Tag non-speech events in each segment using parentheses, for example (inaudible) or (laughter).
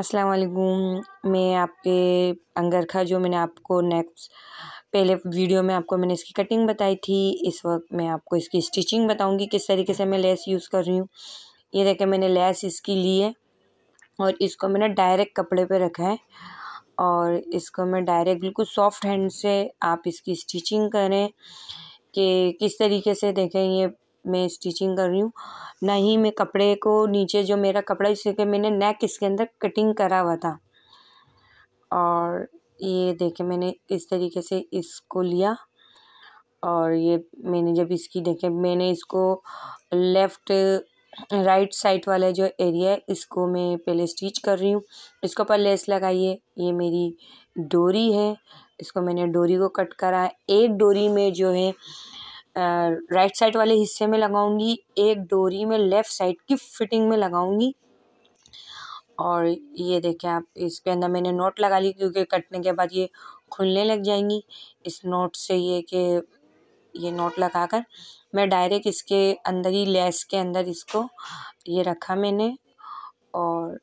अस्सलाम वालेकुम मैं आपके अंगरखा जो मैंने आपको नेक्स्ट पहले वीडियो में आपको मैंने इसकी कटिंग बताई थी इस वक्त मैं आपको इसकी स्टिचिंग बताऊंगी किस तरीके से मैं लेस यूज़ कर रही हूँ ये देखें मैंने लेस इसकी ली है और इसको मैंने डायरेक्ट कपड़े पे रखा है और इसको मैं डायरेक्ट बिल्कुल सॉफ्ट हैंड से आप इसकी स्टिचिंग करें कि किस तरीके से देखें ये मैं स्टिचिंग कर रही हूँ ना ही मैं कपड़े को नीचे जो मेरा कपड़ा इसके मैंने नेक इसके अंदर कटिंग करा हुआ था और ये देखे मैंने इस तरीके से इसको लिया और ये मैंने जब इसकी देखे मैंने इसको लेफ़्ट राइट साइड वाला जो एरिया है इसको मैं पहले स्टिच कर रही हूँ इसके ऊपर लेस लगाइए ये मेरी डोरी है इसको मैंने डोरी को कट करा एक डोरी में जो है राइट साइड वाले हिस्से में लगाऊंगी एक डोरी में लेफ़्ट साइड की फिटिंग में लगाऊंगी और ये देखें आप इसके अंदर मैंने नोट लगा ली क्योंकि कटने के बाद ये खुलने लग जाएंगी इस नोट से ये कि ये नोट लगाकर मैं डायरेक्ट इसके अंदर ही लेस के अंदर इसको ये रखा मैंने और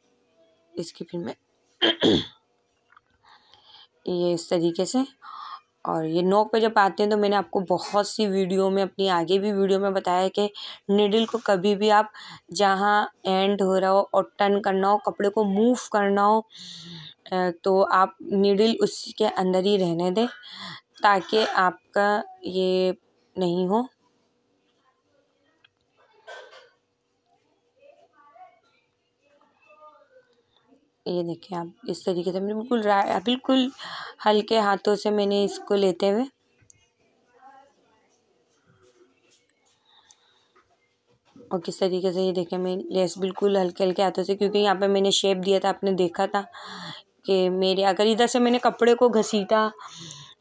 इसकी फिर मैं (clears throat) ये इस तरीके से और ये नोक पे जब आते हैं तो मैंने आपको बहुत सी वीडियो में अपनी आगे भी वीडियो में बताया कि निडल को कभी भी आप जहाँ एंड हो रहा हो और टर्न करना हो कपड़े को मूव करना हो तो आप निडल उसके अंदर ही रहने दें ताकि आपका ये नहीं हो ये देखिए आप इस तरीके से मैंने बिल्कुल बिल्कुल हल्के हाथों से मैंने इसको लेते हुए और किस तरीके से ये देखें मैं लेस बिल्कुल हल्के हल्के हाथों से क्योंकि यहाँ पे मैंने शेप दिया था आपने देखा था कि मेरे अगर इधर से मैंने कपड़े को घसीटा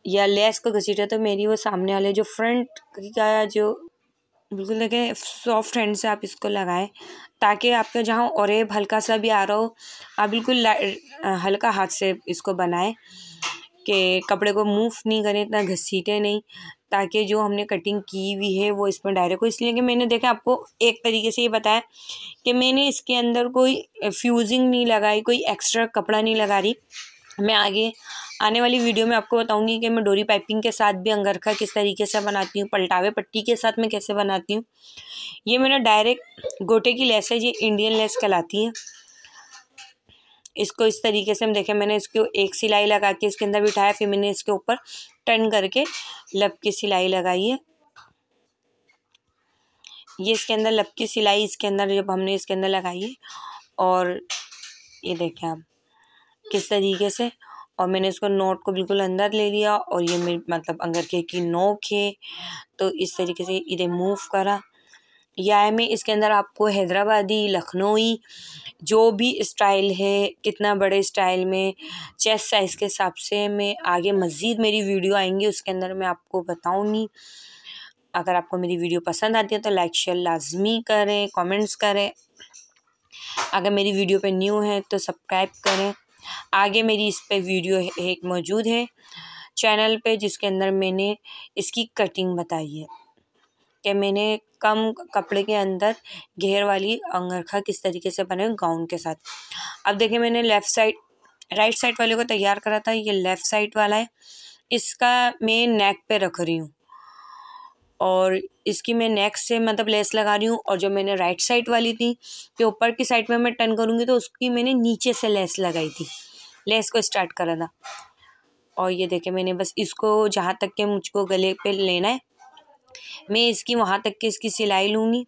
या लेस को घसीटा तो मेरी वो सामने वाले जो फ्रंट का जो बिल्कुल देखें सॉफ्ट हैंड से आप इसको लगाएं ताकि आपके जहाँ और हल्का सा भी आ रहा हो आप बिल्कुल हल्का हाथ से इसको बनाएं कि कपड़े को मूव नहीं करें इतना घसीटें नहीं ताकि जो हमने कटिंग की हुई है वो इसमें डायरेक्ट हो इसलिए कि मैंने देखा आपको एक तरीके से ये बताया कि मैंने इसके अंदर कोई फ्यूजिंग नहीं लगाई कोई एक्स्ट्रा कपड़ा नहीं लगा रही मैं आगे आने वाली वीडियो में आपको बताऊंगी कि मैं डोरी पाइपिंग के साथ भी अंगरखा किस तरीके से बनाती हूँ पलटावे पट्टी के साथ मैं कैसे बनाती हूँ ये मेरा डायरेक्ट गोटे की लेस है ये इंडियन लेस कहलाती है इसको इस तरीके से हम देखें मैंने इसको एक सिलाई लगा के इसके अंदर बिठाया फिर मैंने इसके ऊपर टर्न करके लब की सिलाई लगाई है ये इसके अंदर लब की सिलाई इसके अंदर जब हमने इसके अंदर लगाई है और ये देखें आप किस तरीके से और मैंने उसको नोट को बिल्कुल अंदर ले लिया और ये मेरे मतलब अंगर के की नोक है तो इस तरीके से इधर मूव करा या मैं इसके अंदर आपको हैदराबादी लखनवी जो भी स्टाइल है कितना बड़े स्टाइल में चेस्ट साइज़ के हिसाब से मैं आगे मज़ीद मेरी वीडियो आएंगी उसके अंदर मैं आपको बताऊँगी अगर आपको मेरी वीडियो पसंद आती है तो लाइक शेयर लाजमी करें कमेंट्स करें अगर मेरी वीडियो पे न्यू है तो सब्सक्राइब करें आगे मेरी इस पर वीडियो एक मौजूद है चैनल पे जिसके अंदर मैंने इसकी कटिंग बताई है कि मैंने कम कपड़े के अंदर घेर वाली अंगरखा किस तरीके से बने गाउन के साथ अब देखिए मैंने लेफ़्ट साइड राइट साइड वाले को तैयार करा था ये लेफ़्ट साइड वाला है इसका मैं नेक पे रख रही हूँ और इसकी मैं नेक से मतलब लेस लगा रही हूँ और जो मैंने राइट साइड वाली थी जो ऊपर की साइड में मैं टर्न करूँगी तो उसकी मैंने नीचे से लेस लगाई थी लेस को स्टार्ट करा था और ये देखे मैंने बस इसको जहाँ तक के मुझको गले पे लेना है मैं इसकी वहाँ तक के इसकी सिलाई लूँगी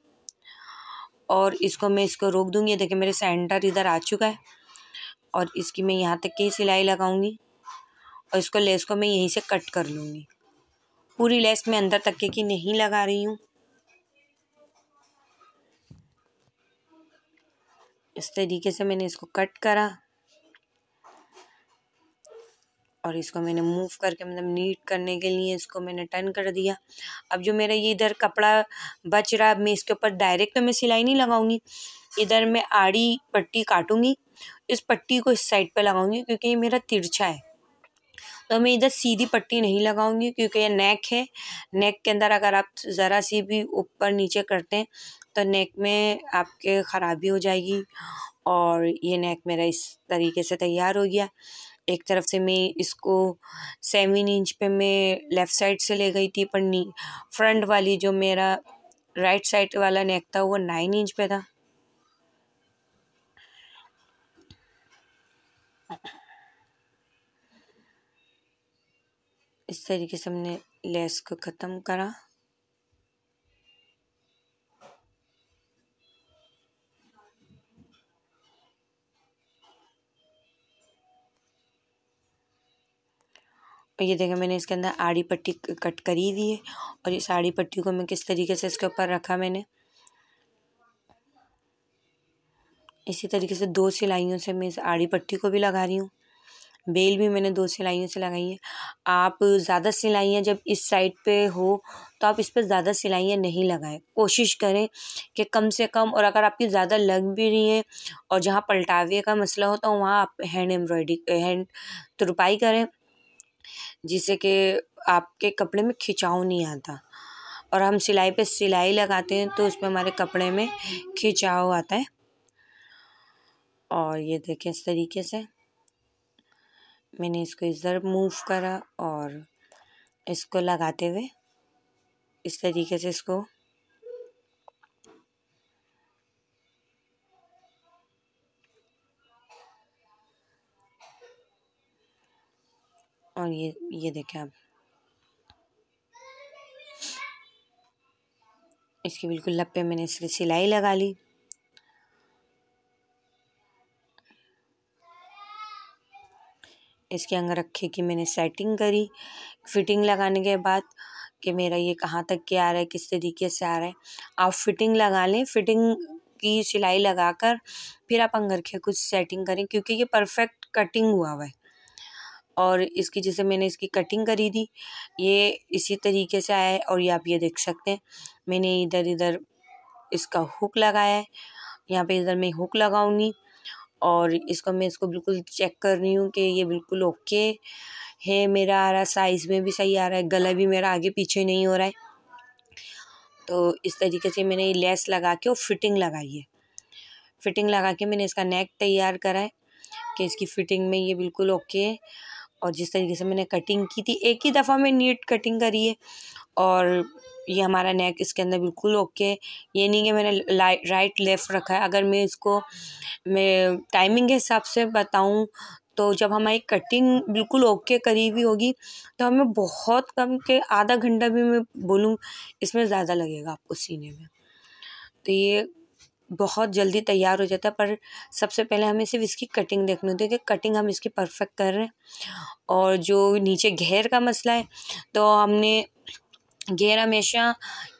और इसको मैं इसको रोक दूँगी देखे मेरे सेंटर इधर आ चुका है और इसकी मैं यहाँ तक की सिलाई लगाऊँगी और इसको लेस को मैं यहीं से कट कर लूँगी पूरी लेस में अंदर तक की नहीं लगा रही हूँ इस तरीके से मैंने इसको कट करा और इसको मैंने मूव करके मतलब नीट करने के लिए इसको मैंने टर्न कर दिया अब जो मेरा ये इधर कपड़ा बच रहा है मैं इसके ऊपर डायरेक्ट तो मैं सिलाई नहीं लगाऊंगी इधर मैं आड़ी पट्टी काटूंगी इस पट्टी को इस साइड पर लगाऊंगी क्योंकि ये मेरा तिरछा है तो मैं इधर सीधी पट्टी नहीं लगाऊंगी क्योंकि ये नेक है नेक के अंदर अगर आप ज़रा सी भी ऊपर नीचे करते हैं तो नेक में आपके ख़राबी हो जाएगी और ये नेक मेरा इस तरीके से तैयार हो गया एक तरफ से मैं इसको सेवन इंच पे मैं लेफ़्ट साइड से ले गई थी पर नी फ्रंट वाली जो मेरा राइट साइड वाला नेक था वो नाइन इंच पे था इस तरीके से हमने लेस को ख़त्म करा और ये देखें मैंने इसके अंदर आड़ी पट्टी कट करी हुई है और इस आड़ी पट्टी को मैं किस तरीके से इसके ऊपर रखा मैंने इसी तरीके से दो सिलाइयों से मैं इस आड़ी पट्टी को भी लगा रही हूँ बेल भी मैंने दो सिलाइयों से लगाई है आप ज़्यादा सिलाइयाँ जब इस साइड पे हो तो आप इस पर ज़्यादा सिलाइयाँ नहीं लगाएं कोशिश करें कि कम से कम और अगर आपकी ज़्यादा लग भी रही है और जहाँ पलटावे का मसला हो तो वहाँ आप हैंड एम्ब्रॉयडरी हैंड तुरपाई करें जिससे कि आपके कपड़े में खिंचाव नहीं आता और हम सिलाई पे सिलाई लगाते हैं तो उसमें हमारे कपड़े में खिंचाव आता है और ये देखें इस तरीके से मैंने इसको इधर मूव करा और इसको लगाते हुए इस तरीके से इसको और ये ये देखें आप इसके बिल्कुल लप पे मैंने इसकी सिलाई लगा ली इसके रखे की मैंने सेटिंग करी फिटिंग लगाने के बाद कि मेरा ये कहाँ तक के आ रहा है किस तरीके से आ रहा है आप फिटिंग लगा लें फिटिंग की सिलाई लगाकर फिर आप अंगरखे कुछ सेटिंग करें क्योंकि ये परफेक्ट कटिंग हुआ हुआ है और इसकी जैसे मैंने इसकी कटिंग करी थी ये इसी तरीके से आया है और ये आप ये देख सकते हैं मैंने इधर इधर इसका हुक लगाया है यहाँ पे इधर मैं हुक लगाऊंगी और इसको मैं इसको बिल्कुल चेक कर रही हूँ कि ये बिल्कुल ओके है मेरा आ रहा साइज़ में भी सही आ रहा है गला भी मेरा आगे पीछे नहीं हो रहा है तो इस तरीके से मैंने ये लेस लगा के और फिटिंग लगाई है फिटिंग लगा के मैंने इसका नेक तैयार करा है कि इसकी फ़िटिंग में ये बिल्कुल ओके है और जिस तरीके से मैंने कटिंग की थी एक ही दफ़ा मैं नीट कटिंग करी है और ये हमारा नेक इसके अंदर बिल्कुल ओके ये नहीं कि मैंने राइट लेफ़्ट रखा है अगर मैं इसको मैं टाइमिंग के हिसाब से बताऊँ तो जब हमारी कटिंग बिल्कुल ओके करी हुई होगी तो हमें बहुत कम के आधा घंटा भी मैं बोलूँ इसमें ज़्यादा लगेगा आपको सीने में तो ये बहुत जल्दी तैयार हो जाता है पर सबसे पहले हमें सिर्फ इसकी कटिंग देखनी होती है कि कटिंग हम इसकी परफेक्ट कर रहे हैं और जो नीचे घेर का मसला है तो हमने घेर हमेशा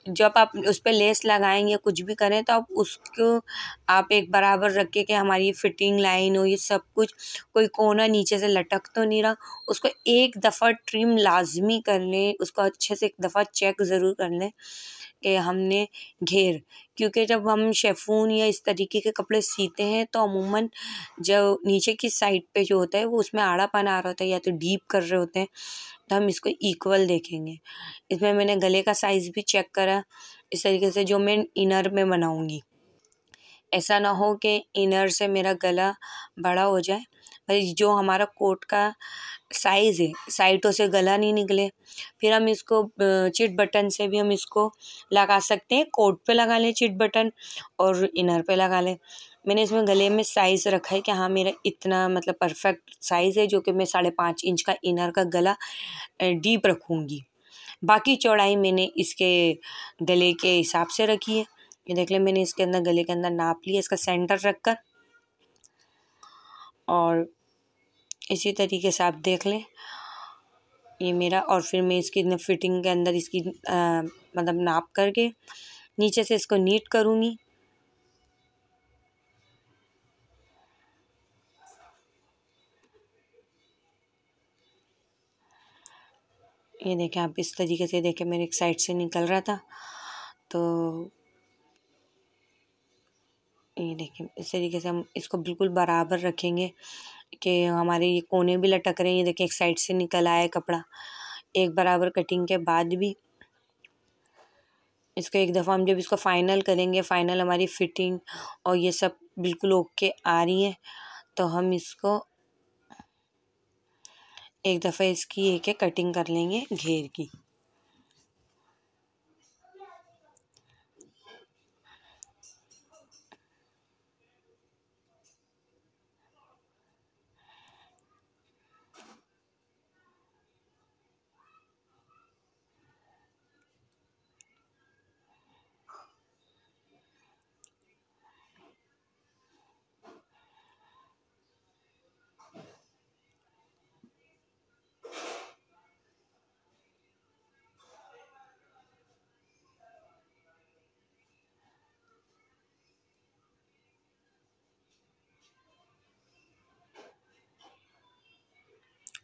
जब आप उस पर लेस लगाएंगे कुछ भी करें तो आप उसको आप एक बराबर रखें कि हमारी फिटिंग लाइन हो ये सब कुछ कोई कोना नीचे से लटक तो नहीं रहा उसको एक दफ़ा ट्रिम लाजमी कर लें उसको अच्छे से एक दफ़ा चेक ज़रूर कर लें कि हमने घेर क्योंकि जब हम शेफून या इस तरीके के कपड़े सीते हैं तो अमूमन जब नीचे की साइड पे जो होता है वो उसमें आड़ापन आ रहा होता है या तो डीप कर रहे होते हैं तो हम इसको इक्वल देखेंगे इसमें मैंने गले का साइज़ भी चेक करा इस तरीके से जो मैं इनर में बनाऊँगी ऐसा ना हो कि इनर से मेरा गला बड़ा हो जाए भाई जो हमारा कोट का साइज़ है साइटों से गला नहीं निकले फिर हम इसको चिट बटन से भी हम इसको लगा सकते हैं कोट पे लगा लें चिट बटन और इनर पे लगा लें मैंने इसमें गले में साइज़ रखा है कि हाँ मेरा इतना मतलब परफेक्ट साइज़ है जो कि मैं साढ़े पाँच इंच का इनर का गला डीप रखूँगी बाकी चौड़ाई मैंने इसके गले के हिसाब से रखी है ये देख लें मैंने इसके अंदर गले के अंदर नाप लिया इसका सेंटर रख कर और इसी तरीके से आप देख लें ये मेरा और फिर मैं इसकी फिटिंग के अंदर इसकी आ, मतलब नाप करके नीचे से इसको नीट करूँगी ये देखें आप इस तरीके से देखें मेरे एक साइड से निकल रहा था तो ये देखें इस तरीके से हम इसको बिल्कुल बराबर रखेंगे कि हमारे ये कोने भी लटक रहे हैं ये देखें एक साइड से निकल आया कपड़ा एक बराबर कटिंग के बाद भी इसको एक दफ़ा हम जब इसको फ़ाइनल करेंगे फ़ाइनल हमारी फ़िटिंग और ये सब बिल्कुल ओके आ रही है तो हम इसको एक दफ़ा इसकी एक एक कटिंग कर लेंगे घेर की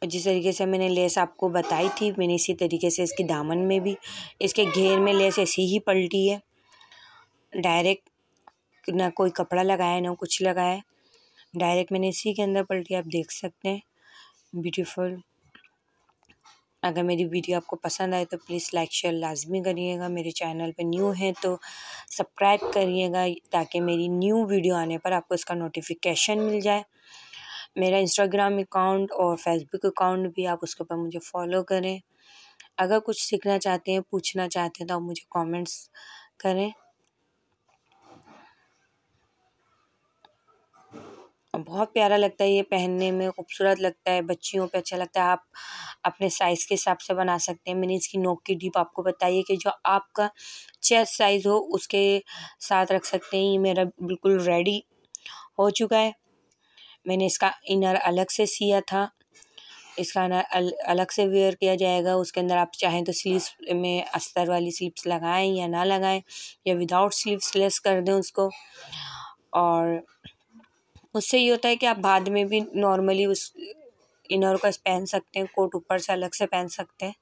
और जिस तरीके से मैंने लेस आपको बताई थी मैंने इसी तरीके से इसके दामन में भी इसके घेर में लेस ऐसी ही पलटी है डायरेक्ट ना कोई कपड़ा लगाया ना कुछ लगाया डायरेक्ट मैंने इसी के अंदर पलटी आप देख सकते हैं ब्यूटीफुल अगर मेरी वीडियो आपको पसंद आए तो प्लीज़ लाइक शेयर लाजमी करिएगा मेरे चैनल पर न्यू हैं तो सब्सक्राइब करिएगा ताकि मेरी न्यू वीडियो आने पर आपको इसका नोटिफिकेशन मिल जाए मेरा इंस्टाग्राम अकाउंट और फेसबुक अकाउंट भी आप उसके ऊपर मुझे फॉलो करें अगर कुछ सीखना चाहते हैं पूछना चाहते हैं तो आप मुझे कमेंट्स करें बहुत प्यारा लगता है ये पहनने में खूबसूरत लगता है बच्चियों पे अच्छा लगता है आप अपने साइज़ के हिसाब से बना सकते हैं मैंने इसकी नोक की डीप आपको बताइए कि जो आपका चेस्ट साइज़ हो उसके साथ रख सकते हैं ये मेरा बिल्कुल रेडी हो चुका है मैंने इसका इनर अलग से सिया था इसका इनर अल, अलग से वेयर किया जाएगा उसके अंदर आप चाहें तो स्लीव्स में अस्तर वाली स्लीव्स लगाएं या ना लगाएं या विदाउट स्लीव्स लेस कर दें उसको और उससे ये होता है कि आप बाद में भी नॉर्मली उस इनर का पहन सकते हैं कोट ऊपर से अलग से पहन सकते हैं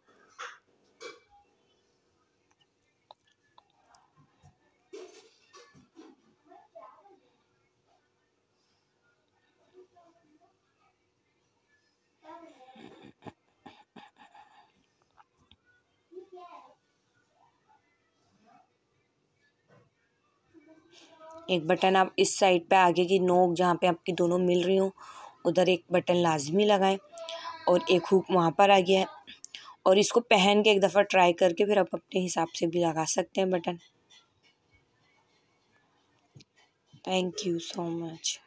एक बटन आप इस साइड पे आगे की नोक जहाँ पे आपकी दोनों मिल रही हों उधर एक बटन लाजमी लगाएं और एक हुक वहाँ पर आ गया है और इसको पहन के एक दफ़ा ट्राई करके फिर आप अपने हिसाब से भी लगा सकते हैं button thank you so much